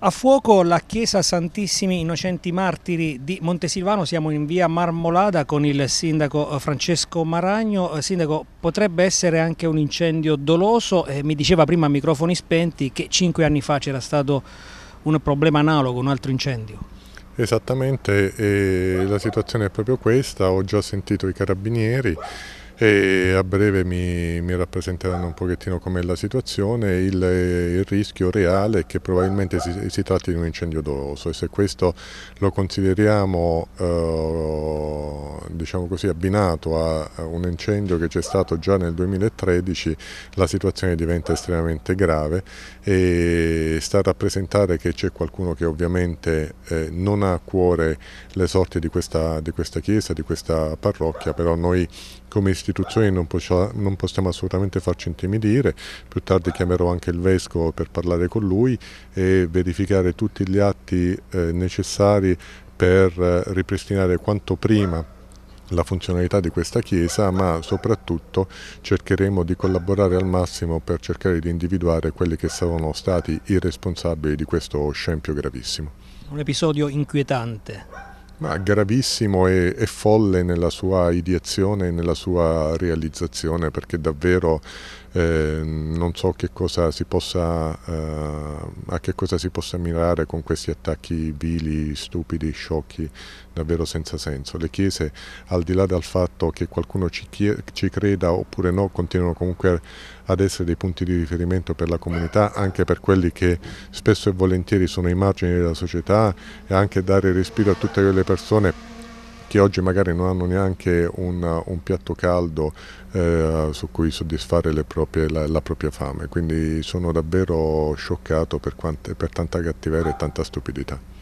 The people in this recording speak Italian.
A fuoco la Chiesa Santissimi Innocenti Martiri di Montesilvano, siamo in via Marmolada con il sindaco eh, Francesco Maragno. Eh, sindaco, potrebbe essere anche un incendio doloso, eh, mi diceva prima a microfoni spenti che cinque anni fa c'era stato un problema analogo, un altro incendio. Esattamente, la situazione è proprio questa, ho già sentito i carabinieri e a breve mi, mi, rappresenteranno un pochettino com'è la situazione. Il, il, rischio reale è che probabilmente si, si, tratti di un incendio doloso e se questo lo consideriamo eh, diciamo così, abbinato a un incendio che c'è stato già nel 2013 la situazione diventa estremamente grave e sta a rappresentare che c'è qualcuno che ovviamente eh, non ha a cuore le sorti di questa, di questa chiesa, di questa parrocchia, però noi come istituzione istituzioni non, posso, non, possiamo assolutamente farci intimidire, più tardi chiamerò anche il Vescovo per parlare con lui e verificare tutti gli atti eh, necessari per eh, ripristinare quanto prima la funzionalità di questa chiesa ma soprattutto cercheremo di collaborare al massimo per cercare di individuare quelli che sono stati i responsabili di questo scempio gravissimo. Un episodio inquietante. Ma gravissimo e, e, folle nella sua ideazione e nella sua realizzazione perché davvero eh, non so che cosa possa, eh, a che cosa si possa mirare con questi attacchi vili, stupidi, sciocchi, davvero senza senso. Le chiese, al di là del fatto che qualcuno ci, ci creda oppure no, continuano comunque ad essere dei punti di riferimento per la comunità, anche per quelli che spesso e volentieri sono i margini della società e anche dare respiro a tutte quelle persone che oggi magari non hanno neanche un, un piatto caldo eh, su cui soddisfare proprie, la, la, propria fame, quindi sono davvero scioccato per, quante, per tanta cattiveria e tanta stupidità.